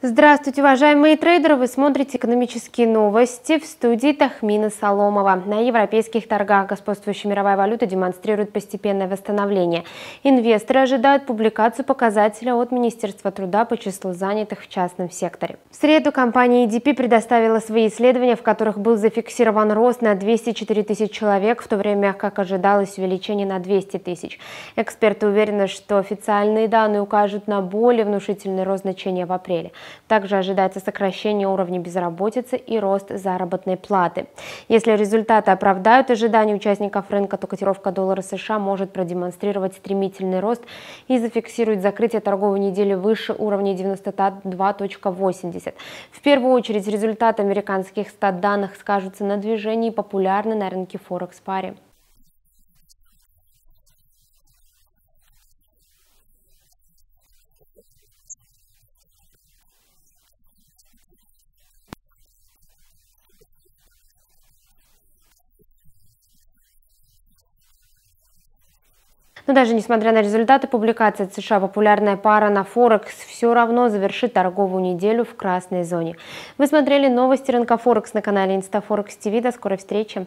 Здравствуйте, уважаемые трейдеры! Вы смотрите «Экономические новости» в студии Тахмина Соломова. На европейских торгах господствующая мировая валюта демонстрирует постепенное восстановление. Инвесторы ожидают публикацию показателя от Министерства труда по числу занятых в частном секторе. В среду компания EDP предоставила свои исследования, в которых был зафиксирован рост на 204 тысяч человек, в то время как ожидалось увеличение на 200 тысяч. Эксперты уверены, что официальные данные укажут на более внушительный рост значения в апреле – также ожидается сокращение уровня безработицы и рост заработной платы. Если результаты оправдают ожидания участников рынка, то котировка доллара США может продемонстрировать стремительный рост и зафиксирует закрытие торговой недели выше уровня 92.80. В первую очередь результаты американских стат данных скажутся на движении популярной на рынке Форекс паре. Но даже несмотря на результаты публикации от США, популярная пара на Форекс все равно завершит торговую неделю в красной зоне. Вы смотрели новости рынка Форекс на канале Инстафорекс ТВ. До скорой встречи!